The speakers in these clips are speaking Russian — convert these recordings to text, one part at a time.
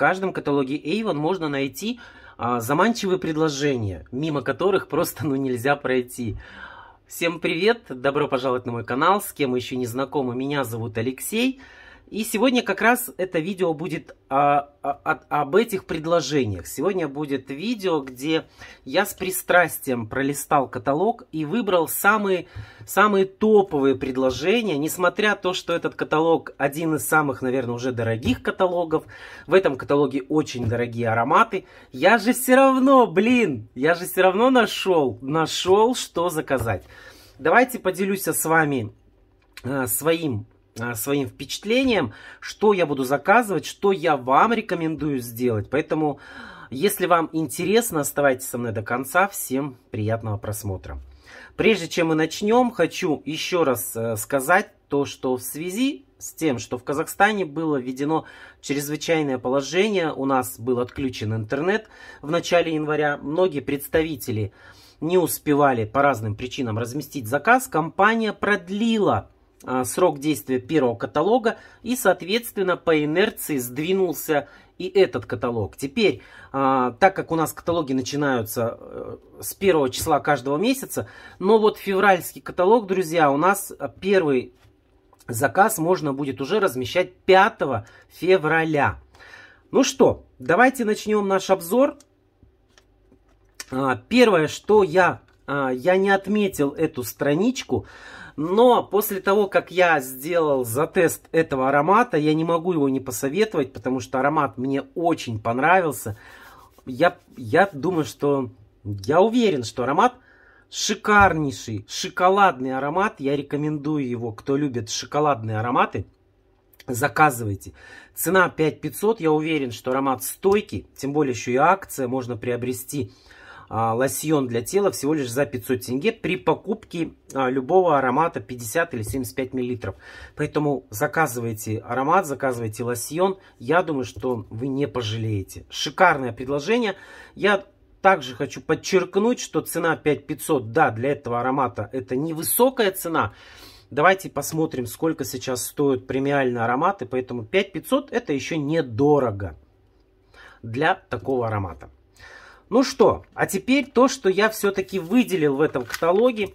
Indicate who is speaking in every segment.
Speaker 1: каждом каталоге Avon можно найти а, заманчивые предложения, мимо которых просто ну, нельзя пройти. Всем привет, добро пожаловать на мой канал, с кем еще не знакомы, меня зовут Алексей. И сегодня как раз это видео будет а, а, об этих предложениях. Сегодня будет видео, где я с пристрастием пролистал каталог и выбрал самые, самые топовые предложения. Несмотря на то, что этот каталог один из самых, наверное, уже дорогих каталогов, в этом каталоге очень дорогие ароматы, я же все равно, блин, я же все равно нашел, нашел, что заказать. Давайте поделюсь с вами э, своим Э, своим впечатлением, что я буду заказывать, что я вам рекомендую сделать. Поэтому, если вам интересно, оставайтесь со мной до конца. Всем приятного просмотра. Прежде чем мы начнем, хочу еще раз э, сказать то, что в связи с тем, что в Казахстане было введено чрезвычайное положение, у нас был отключен интернет в начале января, многие представители не успевали по разным причинам разместить заказ, компания продлила а, срок действия первого каталога и, соответственно, по инерции сдвинулся и этот каталог. Теперь, а, так как у нас каталоги начинаются э, с первого числа каждого месяца, но вот февральский каталог, друзья, у нас первый заказ можно будет уже размещать 5 февраля. Ну что, давайте начнем наш обзор. А, первое, что я, я не отметил эту страничку, но после того, как я сделал за тест этого аромата, я не могу его не посоветовать, потому что аромат мне очень понравился. Я, я думаю, что... Я уверен, что аромат шикарнейший, шоколадный аромат. Я рекомендую его, кто любит шоколадные ароматы, заказывайте. Цена 5500, я уверен, что аромат стойкий, тем более еще и акция, можно приобрести а, лосьон для тела всего лишь за 500 тенге при покупке а, любого аромата 50 или 75 миллилитров. Поэтому заказывайте аромат, заказывайте лосьон. Я думаю, что вы не пожалеете. Шикарное предложение. Я также хочу подчеркнуть, что цена 5500, да, для этого аромата это невысокая цена. Давайте посмотрим, сколько сейчас стоят премиальные ароматы. Поэтому 5500 это еще недорого для такого аромата. Ну что, а теперь то, что я все-таки выделил в этом каталоге.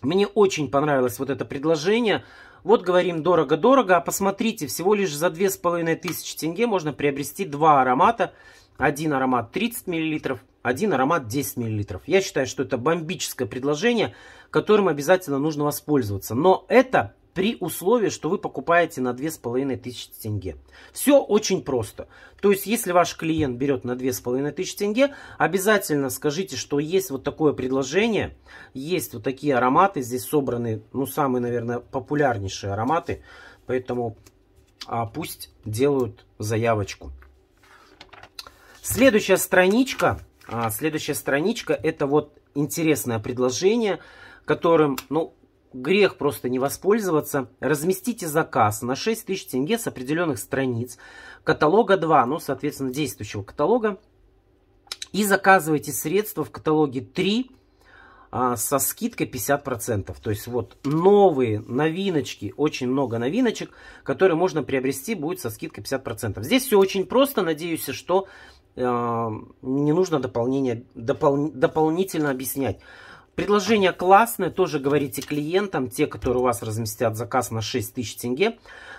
Speaker 1: Мне очень понравилось вот это предложение. Вот говорим дорого-дорого, а посмотрите, всего лишь за 2500 тенге можно приобрести два аромата. Один аромат 30 мл, один аромат 10 мл. Я считаю, что это бомбическое предложение, которым обязательно нужно воспользоваться. Но это при условии, что вы покупаете на 2500 тенге. Все очень просто. То есть, если ваш клиент берет на 2500 тенге, обязательно скажите, что есть вот такое предложение, есть вот такие ароматы, здесь собраны, ну, самые, наверное, популярнейшие ароматы, поэтому а, пусть делают заявочку. Следующая страничка, а, следующая страничка, это вот интересное предложение, которым, ну, грех просто не воспользоваться. Разместите заказ на 6 тысяч тенге с определенных страниц каталога 2, ну, соответственно, действующего каталога. И заказывайте средства в каталоге 3 а, со скидкой 50%. То есть вот новые новиночки, очень много новиночек, которые можно приобрести будет со скидкой 50%. Здесь все очень просто. Надеюсь, что э, не нужно дополнение, допол, дополнительно объяснять. Предложение классное, тоже говорите клиентам, те, которые у вас разместят заказ на тысяч тенге,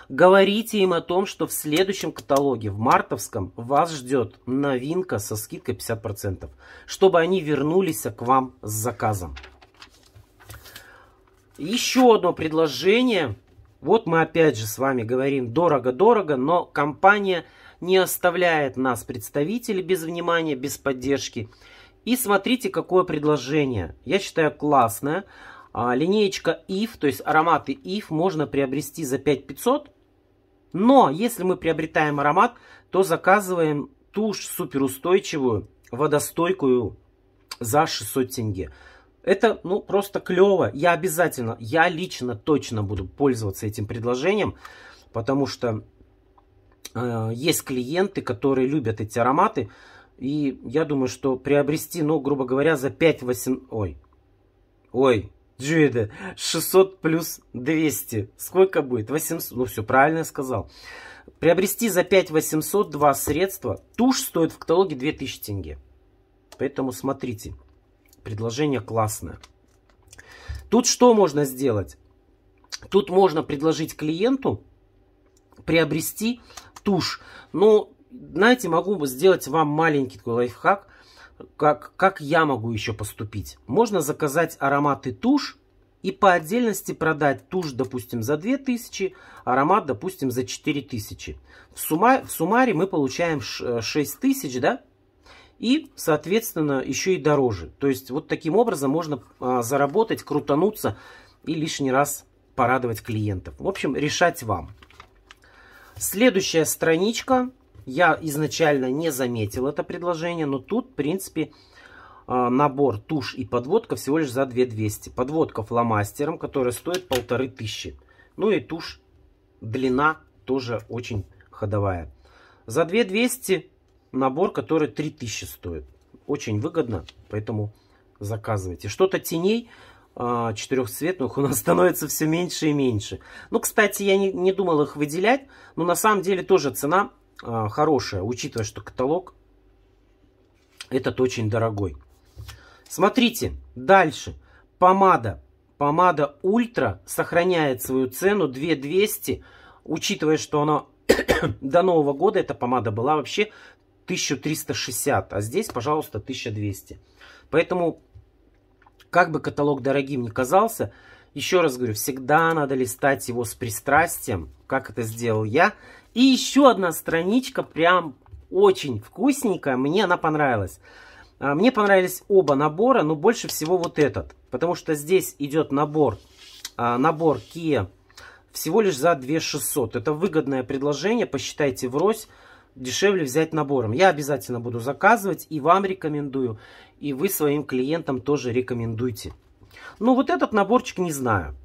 Speaker 1: говорите им о том, что в следующем каталоге, в мартовском, вас ждет новинка со скидкой 50%, чтобы они вернулись к вам с заказом. Еще одно предложение. Вот мы опять же с вами говорим дорого-дорого, но компания не оставляет нас, представителей, без внимания, без поддержки. И смотрите, какое предложение. Я считаю классное. А, линеечка IF, то есть ароматы IF, можно приобрести за 5500. Но если мы приобретаем аромат, то заказываем тушь суперустойчивую, водостойкую за 600 тенге. Это, ну, просто клево. Я обязательно, я лично точно буду пользоваться этим предложением, потому что э, есть клиенты, которые любят эти ароматы, и я думаю, что приобрести, ну, грубо говоря, за 5 8... Ой, ой, Джуэда, 600 плюс 200. Сколько будет? 800. Ну, все, правильно я сказал. Приобрести за 5 800 два средства. Тушь стоит в каталоге 2000 тенге. Поэтому смотрите. Предложение классное. Тут что можно сделать? Тут можно предложить клиенту приобрести тушь. Ну, знаете, могу сделать вам маленький такой лайфхак, как, как я могу еще поступить. Можно заказать ароматы тушь и по отдельности продать тушь, допустим, за 2000, аромат, допустим, за 4000. В, сумма, в суммаре мы получаем 6000, э, да? И, соответственно, еще и дороже. То есть, вот таким образом можно а, заработать, крутануться и лишний раз порадовать клиентов. В общем, решать вам. Следующая страничка я изначально не заметил это предложение, но тут, в принципе, а, набор тушь и подводка всего лишь за 2200. Подводка фломастером, которая стоит 1500. Ну и тушь длина тоже очень ходовая. За 2200 набор, который 3000 стоит. Очень выгодно, поэтому заказывайте. Что-то теней а, четырехцветных у нас становится все меньше и меньше. Ну, кстати, я не, не думал их выделять, но на самом деле тоже цена а, хорошая, учитывая, что каталог этот очень дорогой. Смотрите, дальше. Помада. Помада Ультра сохраняет свою цену 2200, учитывая, что она до Нового года эта помада была вообще 1360, а здесь, пожалуйста, 1200. Поэтому, как бы каталог дорогим не казался, еще раз говорю, всегда надо листать его с пристрастием, как это сделал я, и еще одна страничка, прям очень вкусненькая, мне она понравилась. А, мне понравились оба набора, но больше всего вот этот. Потому что здесь идет набор, а, набор Kia всего лишь за 2600. Это выгодное предложение, посчитайте врозь, дешевле взять набором. Я обязательно буду заказывать и вам рекомендую, и вы своим клиентам тоже рекомендуйте. Ну вот этот наборчик не знаю.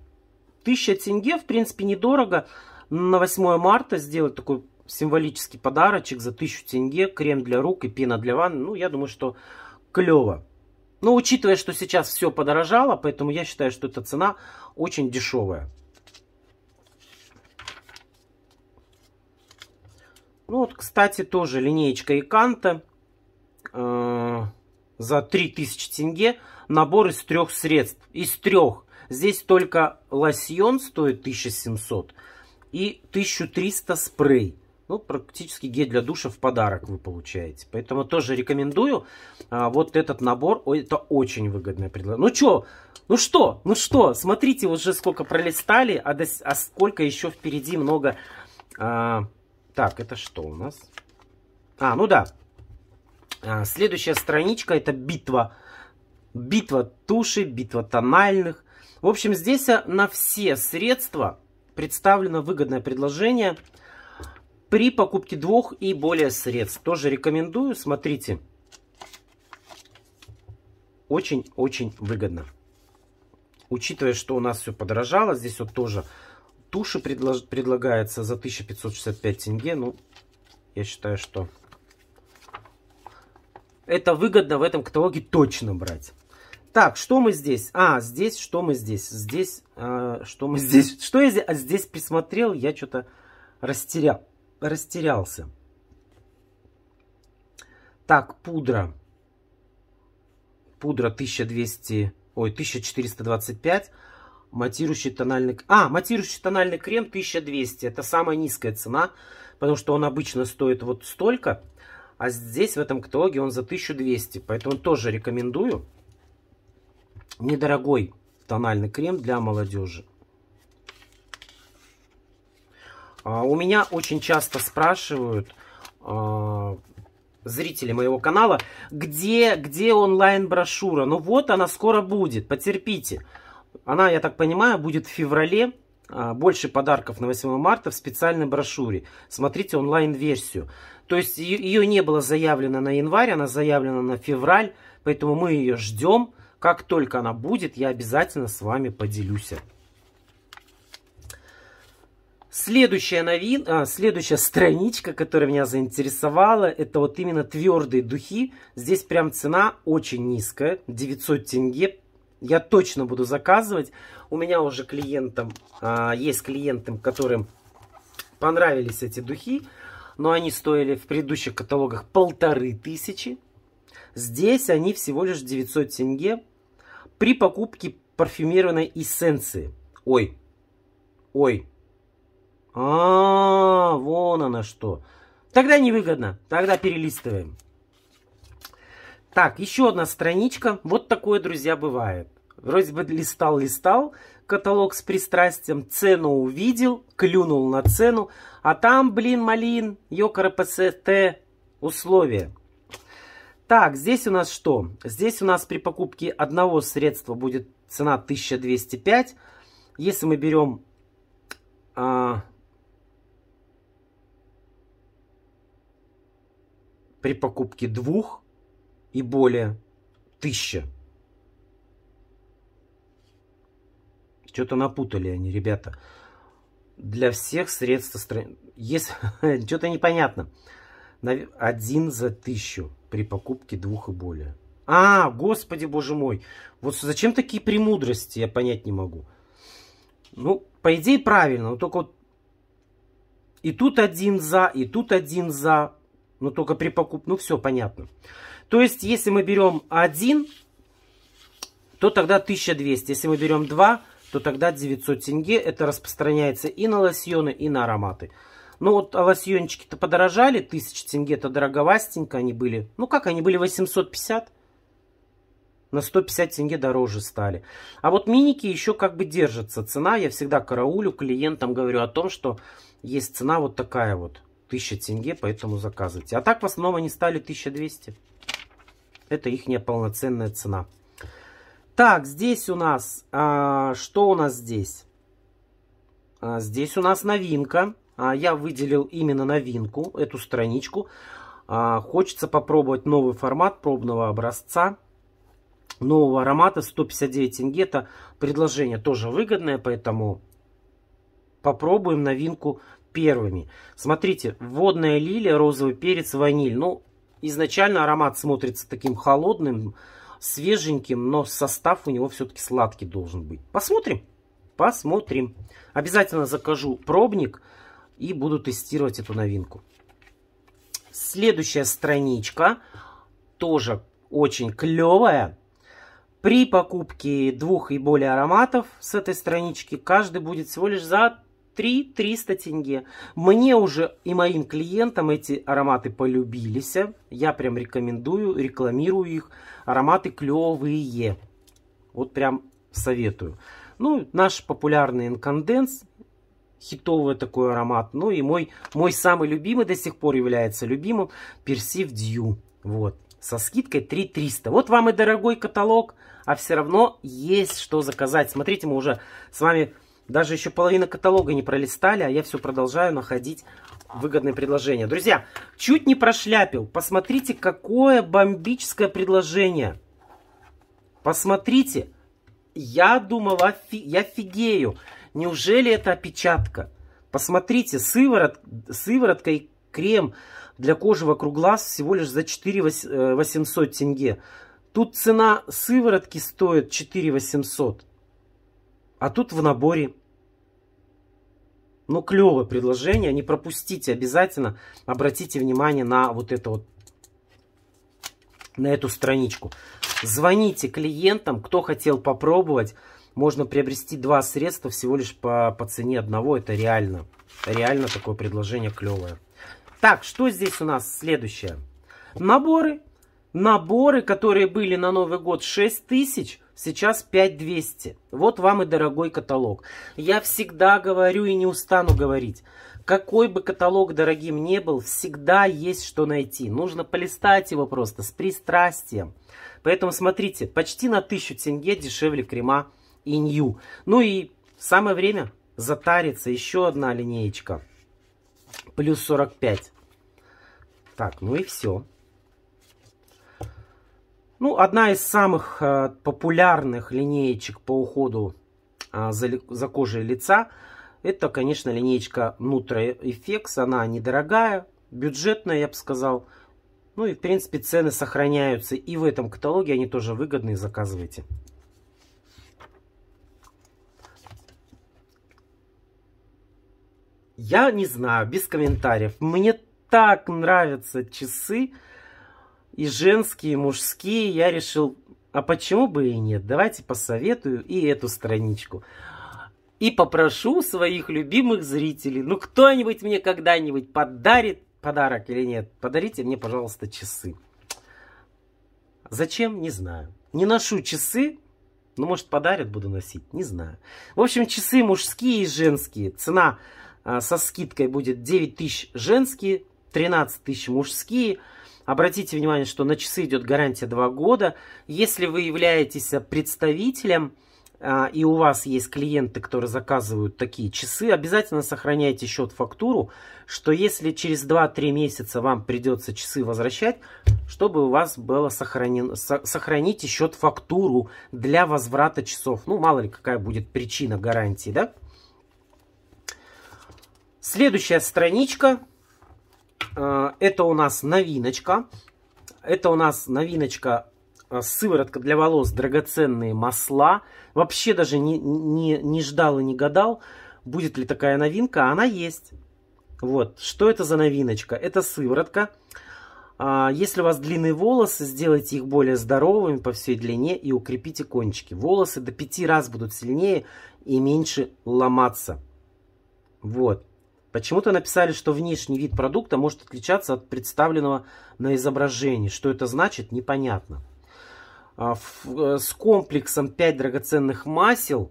Speaker 1: 1000 тенге, в принципе, недорого на 8 марта сделать такой символический подарочек за 1000 тенге, крем для рук и пена для ванны. Ну, я думаю, что клево. Но учитывая, что сейчас все подорожало, поэтому я считаю, что эта цена очень дешевая. Ну вот, кстати, тоже линеечка Иканта э, за 3000 тенге. Набор из трех средств. Из трех. Здесь только лосьон стоит 1700 и 1300 спрей. Ну, практически гель для душа в подарок вы получаете. Поэтому тоже рекомендую а, вот этот набор. О, это очень выгодное предложение. Ну что, ну что, ну что, смотрите уже сколько пролистали, а, до, а сколько еще впереди много... А, так, это что у нас? А, ну да. А, следующая страничка это битва. Битва туши, битва тональных. В общем, здесь э, на все средства представлено выгодное предложение при покупке двух и более средств. Тоже рекомендую, смотрите. Очень-очень выгодно. Учитывая, что у нас все подорожало, здесь вот тоже туши предлож... предлагается за 1565 тенге. Ну, я считаю, что это выгодно в этом каталоге точно брать. Так, что мы здесь? А, здесь, что мы здесь? Здесь, э, что мы здесь? Что я здесь? А, здесь присмотрел, я что-то растерял, растерялся. Так, пудра. Пудра 1200, ой, 1425. Матирующий тональный... А, матирующий тональный крем 1200. Это самая низкая цена, потому что он обычно стоит вот столько. А здесь, в этом каталоге, он за 1200. Поэтому тоже рекомендую недорогой тональный крем для молодежи. А, у меня очень часто спрашивают а, зрители моего канала, где, где онлайн-брошюра. Ну вот она скоро будет, потерпите. Она, я так понимаю, будет в феврале. А, больше подарков на 8 марта в специальной брошюре. Смотрите онлайн-версию. То есть ее не было заявлено на январь, она заявлена на февраль. Поэтому мы ее ждем. Как только она будет, я обязательно с вами поделюсь. Следующая, новин... а, следующая страничка, которая меня заинтересовала, это вот именно твердые духи. Здесь прям цена очень низкая, 900 тенге. Я точно буду заказывать. У меня уже клиентам, а, есть клиенты, которым понравились эти духи, но они стоили в предыдущих каталогах полторы тысячи. Здесь они всего лишь 900 тенге при покупке парфюмированной эссенции. Ой, ой. А, -а, -а вон она что. Тогда невыгодно. Тогда перелистываем. Так, еще одна страничка. Вот такое, друзья, бывает. Вроде бы листал-листал каталог с пристрастием, цену увидел, клюнул на цену, а там, блин, малин, ПСТ, условия. Так, здесь у нас что? Здесь у нас при покупке одного средства будет цена 1205. Если мы берем... А, при покупке двух и более 1000. Что-то напутали они, ребята. Для всех средств... Если... Что-то непонятно. Один за тысячу при покупке двух и более. А, господи, боже мой. Вот зачем такие премудрости, я понять не могу. Ну, по идее, правильно, но только вот и тут один за, и тут один за, но только при покупке, ну все понятно. То есть, если мы берем один, то тогда 1200. Если мы берем два, то тогда 900 тенге. Это распространяется и на лосьоны, и на ароматы. Ну вот лосьончики-то подорожали, 1000 тенге-то дороговастенько они были. Ну как, они были 850? На 150 тенге дороже стали. А вот миники еще как бы держатся. Цена, я всегда караулю, клиентам говорю о том, что есть цена вот такая вот. 1000 тенге, поэтому заказывайте. А так в основном они стали 1200. Это их полноценная цена. Так, здесь у нас... А, что у нас здесь? А, здесь у нас новинка. А, я выделил именно новинку, эту страничку. А, хочется попробовать новый формат пробного образца нового аромата. 159 тенге. Это предложение тоже выгодное, поэтому попробуем новинку первыми. Смотрите, водная лилия, розовый перец, ваниль. Ну, изначально аромат смотрится таким холодным, свеженьким, но состав у него все-таки сладкий должен быть. Посмотрим. Посмотрим. Обязательно закажу пробник и буду тестировать эту новинку. Следующая страничка тоже очень клевая. При покупке двух и более ароматов с этой странички каждый будет всего лишь за 3 300 тенге. Мне уже и моим клиентам эти ароматы полюбились. Я прям рекомендую, рекламирую их. Ароматы клевые. Вот прям советую. Ну, наш популярный инконденс хитовый такой аромат. Ну и мой, мой самый любимый до сих пор является любимым Персив Дью. Вот, со скидкой 3300. Вот вам и дорогой каталог, а все равно есть что заказать. Смотрите, мы уже с вами даже еще половина каталога не пролистали, а я все продолжаю находить выгодные предложения. Друзья, чуть не прошляпил. Посмотрите, какое бомбическое предложение. Посмотрите. Я думал, офи... я офигею. Неужели это опечатка? Посмотрите, сыворот, сыворотка и крем для кожи вокруг глаз всего лишь за 4800 э, тенге. Тут цена сыворотки стоит 4800, А тут в наборе. Ну, клевое предложение. Не пропустите обязательно. Обратите внимание на вот это вот на эту страничку. Звоните клиентам, кто хотел попробовать можно приобрести два средства всего лишь по, по цене одного. Это реально. Реально такое предложение клевое. Так, что здесь у нас следующее? Наборы. Наборы, которые были на Новый год 6000, сейчас 5200. Вот вам и дорогой каталог. Я всегда говорю и не устану говорить. Какой бы каталог дорогим не был, всегда есть что найти. Нужно полистать его просто с пристрастием. Поэтому смотрите, почти на 1000 тенге дешевле крема и New. Ну и самое время затариться еще одна линеечка. Плюс 45. Так, ну и все. Ну, одна из самых э, популярных линеечек по уходу э, за, за кожей лица, это, конечно, линеечка Nutra FX. Она недорогая, бюджетная, я бы сказал. Ну и, в принципе, цены сохраняются. И в этом каталоге они тоже выгодные, заказывайте. Я не знаю, без комментариев. Мне так нравятся часы. И женские, и мужские. Я решил, а почему бы и нет? Давайте посоветую и эту страничку. И попрошу своих любимых зрителей. Ну, кто-нибудь мне когда-нибудь подарит подарок или нет. Подарите мне, пожалуйста, часы. Зачем? Не знаю. Не ношу часы, ну, может, подарят, буду носить, не знаю. В общем, часы мужские и женские. Цена а, со скидкой будет 9 тысяч женские, 13 тысяч мужские. Обратите внимание, что на часы идет гарантия 2 года. Если вы являетесь представителем а, и у вас есть клиенты, которые заказывают такие часы, обязательно сохраняйте счет фактуру, что если через 2-3 месяца вам придется часы возвращать, чтобы у вас было сохранен, сохранить счет фактуру для возврата часов. Ну, мало ли какая будет причина гарантии, да? Следующая страничка. Э, это у нас новиночка. Это у нас новиночка э, сыворотка для волос, драгоценные масла. Вообще даже не, не, не ждал и не гадал, будет ли такая новинка. Она есть. Вот. Что это за новиночка? Это сыворотка. А, если у вас длинные волосы, сделайте их более здоровыми по всей длине и укрепите кончики. Волосы до пяти раз будут сильнее и меньше ломаться. Вот. Почему-то написали, что внешний вид продукта может отличаться от представленного на изображении. Что это значит, непонятно. А, э, с комплексом 5 драгоценных масел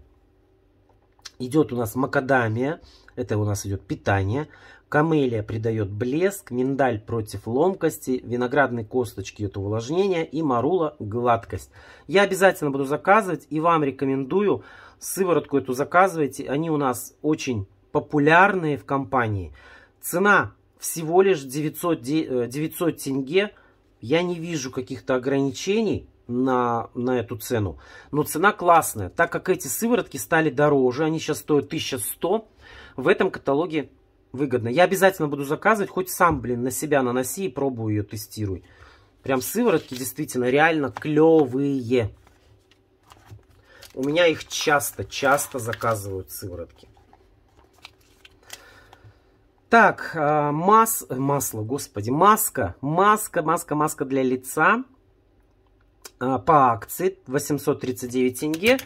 Speaker 1: идет у нас макадамия, это у нас идет питание. Камелия придает блеск, миндаль против ломкости, виноградные косточки это увлажнение и марула гладкость. Я обязательно буду заказывать и вам рекомендую сыворотку эту заказывайте. Они у нас очень популярные в компании. Цена всего лишь 900, 900 э, тенге. Я не вижу каких-то ограничений на, на эту цену. Но цена классная. Так как эти сыворотки стали дороже, они сейчас стоят 1100, в этом каталоге выгодно. Я обязательно буду заказывать, хоть сам, блин, на себя наноси и пробую ее, тестируй. Прям сыворотки действительно реально клевые. У меня их часто, часто заказывают сыворотки. Так, э, мас... масло, господи, маска, маска, маска, маска для лица э, по акции 839 тенге.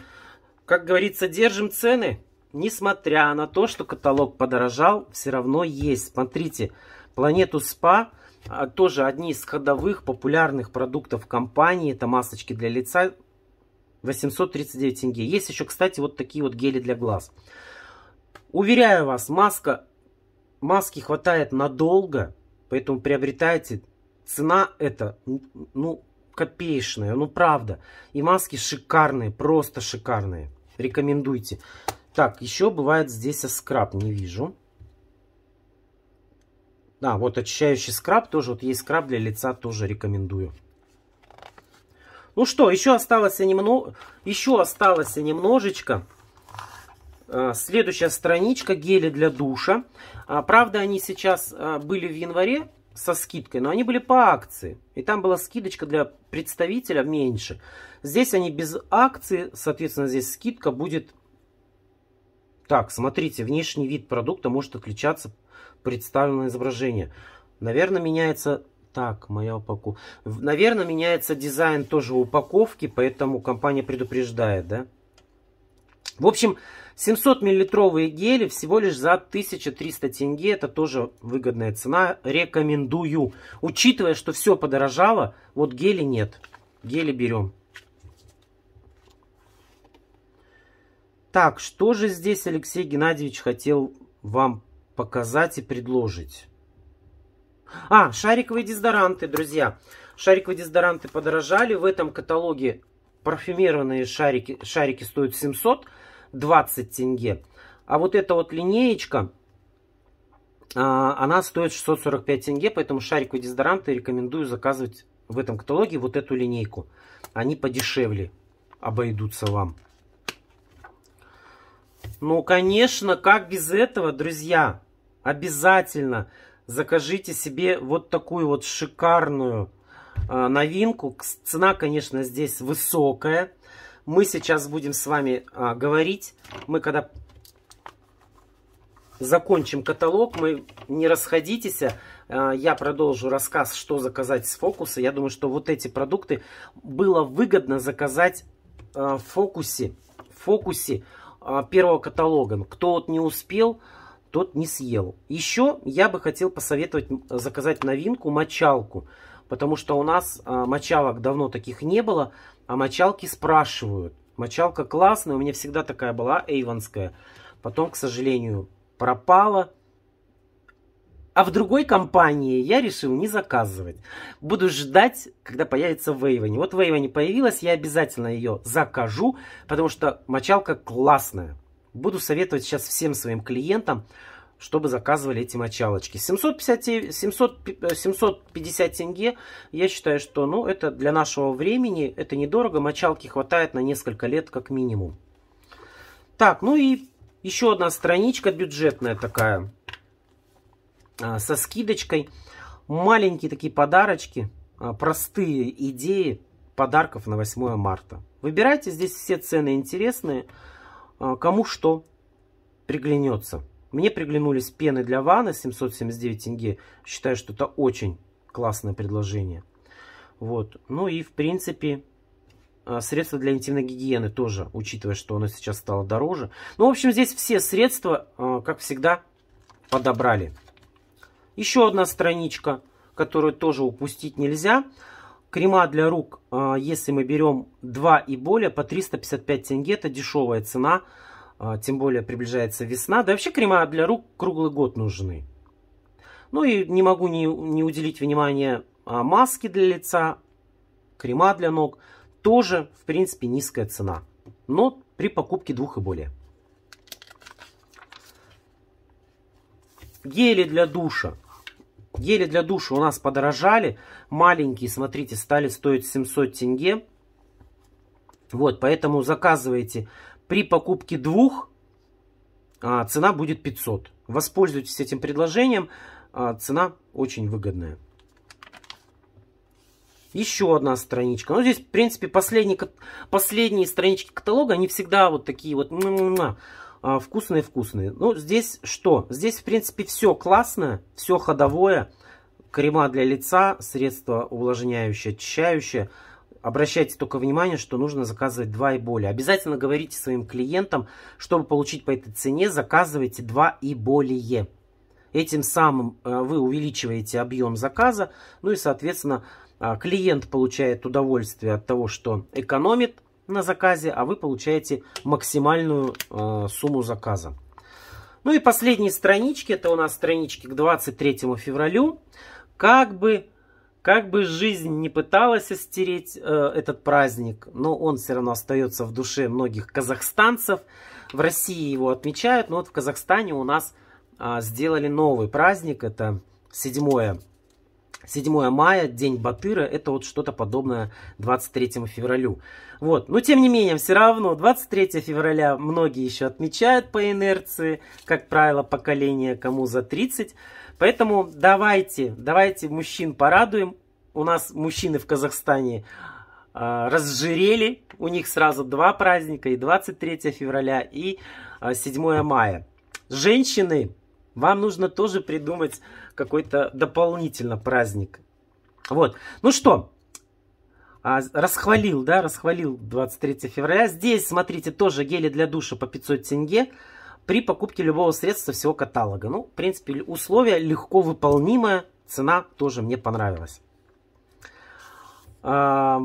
Speaker 1: Как говорится, держим цены. Несмотря на то, что каталог подорожал, все равно есть. Смотрите, планету СПА э, тоже одни из ходовых популярных продуктов компании. Это масочки для лица 839 тенге. Есть еще, кстати, вот такие вот гели для глаз. Уверяю вас, маска маски хватает надолго, поэтому приобретайте. Цена это, ну, копеечная, ну, правда. И маски шикарные, просто шикарные. Рекомендуйте. Так, еще бывает здесь скраб, не вижу. Да, вот очищающий скраб тоже, вот есть скраб для лица, тоже рекомендую. Ну что, еще осталось немного, еще осталось немножечко. Э, следующая страничка гели для душа. А, правда, они сейчас а, были в январе со скидкой, но они были по акции. И там была скидочка для представителя меньше. Здесь они без акции, соответственно, здесь скидка будет... Так, смотрите, внешний вид продукта может отличаться представленное изображение. Наверное, меняется... Так, моя упаковка. Наверное, меняется дизайн тоже упаковки, поэтому компания предупреждает, да? В общем, 700-миллилитровые гели всего лишь за 1300 тенге. Это тоже выгодная цена. Рекомендую. Учитывая, что все подорожало, вот гели нет. Гели берем. Так, что же здесь Алексей Геннадьевич хотел вам показать и предложить? А, шариковые дезодоранты, друзья. Шариковые дезодоранты подорожали. В этом каталоге парфюмированные шарики, шарики стоят 700 20 тенге. А вот эта вот линеечка, а, она стоит 645 тенге, поэтому шариковые дезодоранты рекомендую заказывать в этом каталоге вот эту линейку. Они подешевле обойдутся вам. Ну, конечно, как без этого, друзья? Обязательно закажите себе вот такую вот шикарную а, новинку. Цена, конечно, здесь высокая мы сейчас будем с вами а, говорить. Мы когда закончим каталог, мы не расходитесь. А, я продолжу рассказ, что заказать с фокуса. Я думаю, что вот эти продукты было выгодно заказать а, в фокусе, в фокусе а, первого каталога. Кто вот не успел, тот не съел. Еще я бы хотел посоветовать заказать новинку мочалку, потому что у нас а, мочалок давно таких не было а мочалки спрашивают. Мочалка классная, у меня всегда такая была, эйвонская. Потом, к сожалению, пропала. А в другой компании я решил не заказывать. Буду ждать, когда появится в Эйвоне. Вот в Эйвоне появилась, я обязательно ее закажу, потому что мочалка классная. Буду советовать сейчас всем своим клиентам чтобы заказывали эти мочалочки. 750, 700, 750 тенге, я считаю, что ну, это для нашего времени, это недорого, мочалки хватает на несколько лет как минимум. Так, ну и еще одна страничка бюджетная такая, а, со скидочкой. Маленькие такие подарочки, а, простые идеи подарков на 8 марта. Выбирайте, здесь все цены интересные, а, кому что приглянется. Мне приглянулись пены для ванны 779 тенге. Считаю, что это очень классное предложение. Вот. Ну и, в принципе, э, средства для интимной гигиены тоже, учитывая, что оно сейчас стало дороже. Ну, в общем, здесь все средства, э, как всегда, подобрали. Еще одна страничка, которую тоже упустить нельзя. Крема для рук, э, если мы берем 2 и более, по 355 тенге, это дешевая цена – а, тем более приближается весна. Да вообще крема для рук круглый год нужны. Ну и не могу не, не уделить внимания а, маске для лица, крема для ног. Тоже, в принципе, низкая цена. Но при покупке двух и более. Гели для душа. Гели для душа у нас подорожали. Маленькие, смотрите, стали стоить 700 тенге. Вот, поэтому заказывайте при покупке двух а, цена будет 500. Воспользуйтесь этим предложением. А, цена очень выгодная. Еще одна страничка. Ну, здесь, в принципе, последние, последние странички каталога, они всегда вот такие вот а, вкусные-вкусные. Ну, здесь что? Здесь, в принципе, все классное, все ходовое. Крема для лица, средство увлажняющее, очищающее обращайте только внимание, что нужно заказывать 2 и более. Обязательно говорите своим клиентам, чтобы получить по этой цене, заказывайте 2 и более. Этим самым э, вы увеличиваете объем заказа, ну и, соответственно, э, клиент получает удовольствие от того, что экономит на заказе, а вы получаете максимальную э, сумму заказа. Ну и последние странички, это у нас странички к 23 февралю. Как бы как бы жизнь не пыталась стереть э, этот праздник, но он все равно остается в душе многих казахстанцев. В России его отмечают, но вот в Казахстане у нас э, сделали новый праздник. Это 7, 7 мая, День Батыра. Это вот что-то подобное 23 февралю. Вот. Но тем не менее, все равно 23 февраля многие еще отмечают по инерции, как правило, поколение кому за 30. Поэтому давайте, давайте мужчин порадуем. У нас мужчины в Казахстане э, разжирели. У них сразу два праздника, и 23 февраля, и э, а, 7 мая. Женщины, вам нужно тоже придумать какой-то дополнительно праздник. Вот. Ну что, а, расхвалил, да, расхвалил 23 февраля. Здесь, смотрите, тоже гели для душа по 500 тенге при покупке любого средства всего каталога. Ну, в принципе, условия легко выполнимые. Цена тоже мне понравилась. А,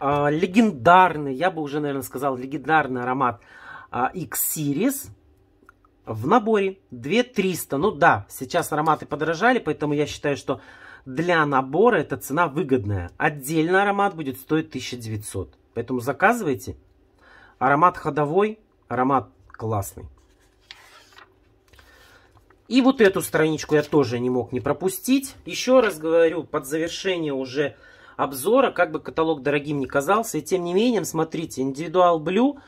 Speaker 1: а, легендарный, я бы уже, наверное, сказал, легендарный аромат а, X-Series в наборе 2300. Ну да, сейчас ароматы подорожали, поэтому я считаю, что для набора эта цена выгодная. Отдельно аромат будет стоить 1900. Поэтому заказывайте. Аромат ходовой, Аромат классный. И вот эту страничку я тоже не мог не пропустить. Еще раз говорю, под завершение уже обзора, как бы каталог дорогим не казался. И тем не менее, смотрите, индивидуал блю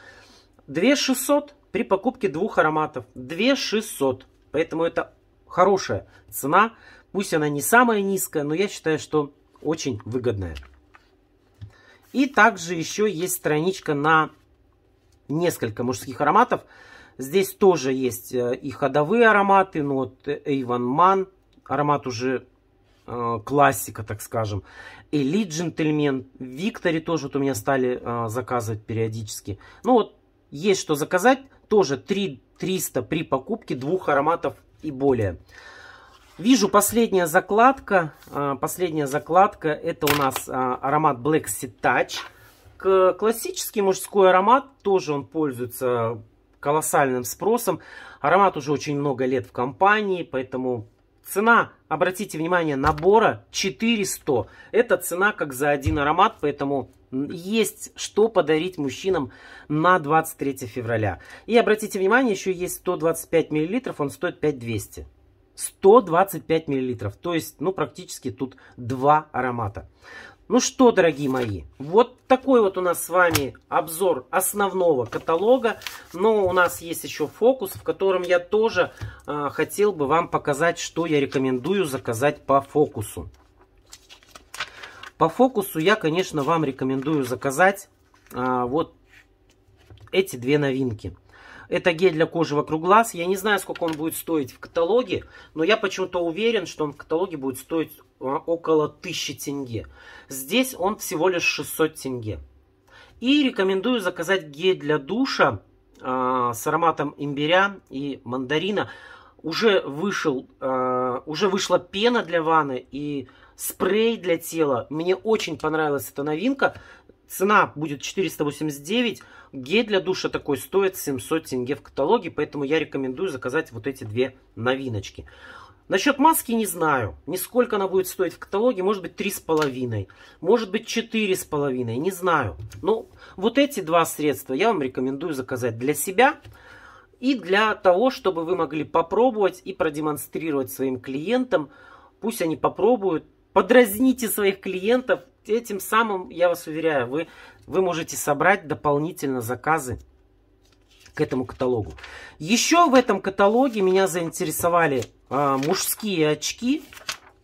Speaker 1: 2600 при покупке двух ароматов. 2600. Поэтому это хорошая цена. Пусть она не самая низкая, но я считаю, что очень выгодная. И также еще есть страничка на несколько мужских ароматов. Здесь тоже есть э, и ходовые ароматы, но ну вот э, Avon Man, аромат уже э, классика, так скажем. Элит джентльмен, Виктори тоже вот у меня стали э, заказывать периодически. Ну вот, есть что заказать, тоже 3 300 при покупке двух ароматов и более. Вижу последняя закладка, э, последняя закладка, это у нас э, аромат Black Sea Touch классический мужской аромат, тоже он пользуется колоссальным спросом. Аромат уже очень много лет в компании, поэтому цена, обратите внимание, набора 400. Это цена как за один аромат, поэтому есть что подарить мужчинам на 23 февраля. И обратите внимание, еще есть 125 мл, он стоит 5200. 125 миллилитров, то есть, ну, практически тут два аромата. Ну что, дорогие мои, вот такой вот у нас с вами обзор основного каталога. Но у нас есть еще фокус, в котором я тоже э, хотел бы вам показать, что я рекомендую заказать по фокусу. По фокусу я, конечно, вам рекомендую заказать э, вот эти две новинки. Это гель для кожи вокруг глаз. Я не знаю, сколько он будет стоить в каталоге, но я почему-то уверен, что он в каталоге будет стоить Э, около 1000 тенге. Здесь он всего лишь 600 тенге. И рекомендую заказать гель для душа э, с ароматом имбиря и мандарина. Уже, вышел, э, уже вышла пена для ванны и спрей для тела. Мне очень понравилась эта новинка. Цена будет 489. Гель для душа такой стоит 700 тенге в каталоге, поэтому я рекомендую заказать вот эти две новиночки. Насчет маски не знаю. Нисколько она будет стоить в каталоге. Может быть, 3,5. Может быть, 4,5. Не знаю. Но ну, вот эти два средства я вам рекомендую заказать для себя и для того, чтобы вы могли попробовать и продемонстрировать своим клиентам. Пусть они попробуют. Подразните своих клиентов. Этим самым, я вас уверяю, вы, вы можете собрать дополнительно заказы этому каталогу. Еще в этом каталоге меня заинтересовали э, мужские очки,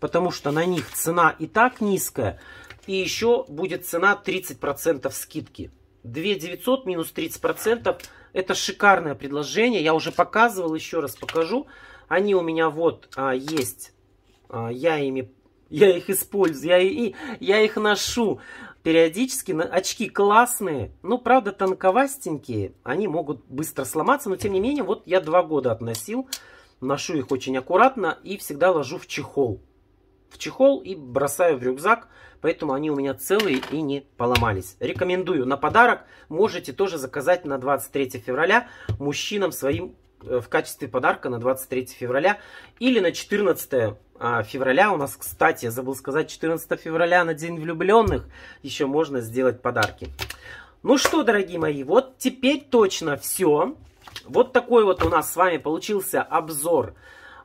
Speaker 1: потому что на них цена и так низкая. И еще будет цена 30% скидки. 2 900 минус 30%. Это шикарное предложение. Я уже показывал, еще раз покажу. Они у меня вот а, есть. А, я ими я их использую, я, и, я их ношу периодически. Очки классные, но, правда, тонковастенькие. Они могут быстро сломаться, но, тем не менее, вот я два года относил. Ношу их очень аккуратно и всегда ложу в чехол. В чехол и бросаю в рюкзак, поэтому они у меня целые и не поломались. Рекомендую на подарок. Можете тоже заказать на 23 февраля мужчинам своим э, в качестве подарка на 23 февраля или на 14 а, февраля. У нас, кстати, я забыл сказать, 14 февраля на День влюбленных еще можно сделать подарки. Ну что, дорогие мои, вот теперь точно все. Вот такой вот у нас с вами получился обзор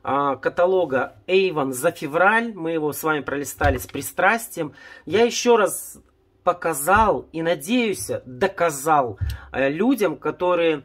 Speaker 1: а, каталога Avon за февраль. Мы его с вами пролистали с пристрастием. Я еще раз показал и, надеюсь, доказал э, людям, которые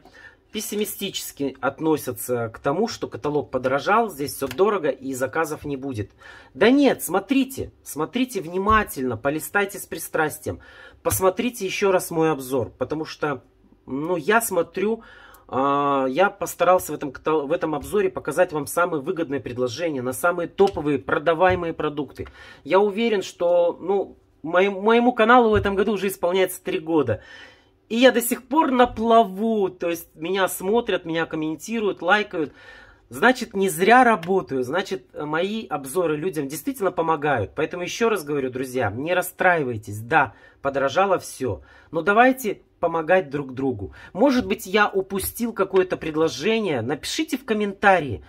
Speaker 1: пессимистически относятся к тому, что каталог подорожал, здесь все дорого и заказов не будет. Да нет, смотрите, смотрите внимательно, полистайте с пристрастием, посмотрите еще раз мой обзор, потому что, ну, я смотрю, э, я постарался в этом, в этом обзоре показать вам самые выгодные предложения на самые топовые продаваемые продукты. Я уверен, что, ну, моему, моему каналу в этом году уже исполняется 3 года. И я до сих пор на плаву, то есть меня смотрят, меня комментируют, лайкают. Значит, не зря работаю, значит, мои обзоры людям действительно помогают. Поэтому еще раз говорю, друзья, не расстраивайтесь. Да, подорожало все, но давайте помогать друг другу. Может быть, я упустил какое-то предложение? Напишите в комментарии,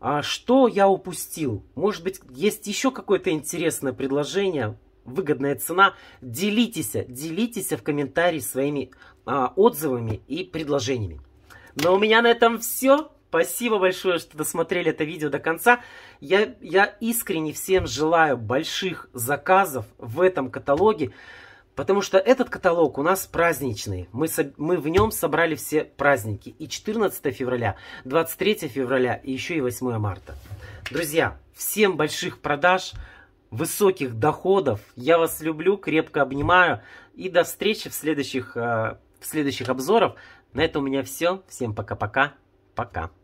Speaker 1: а, что я упустил. Может быть, есть еще какое-то интересное предложение? выгодная цена. Делитесь, делитесь в комментарии своими а, отзывами и предложениями. Но ну, а у меня на этом все. Спасибо большое, что досмотрели это видео до конца. Я, я искренне всем желаю больших заказов в этом каталоге, потому что этот каталог у нас праздничный. Мы, мы в нем собрали все праздники. И 14 февраля, 23 февраля, и еще и 8 марта. Друзья, всем больших продаж высоких доходов. Я вас люблю, крепко обнимаю. И до встречи в следующих, э, в следующих обзорах. На этом у меня все. Всем пока-пока. Пока. -пока. пока.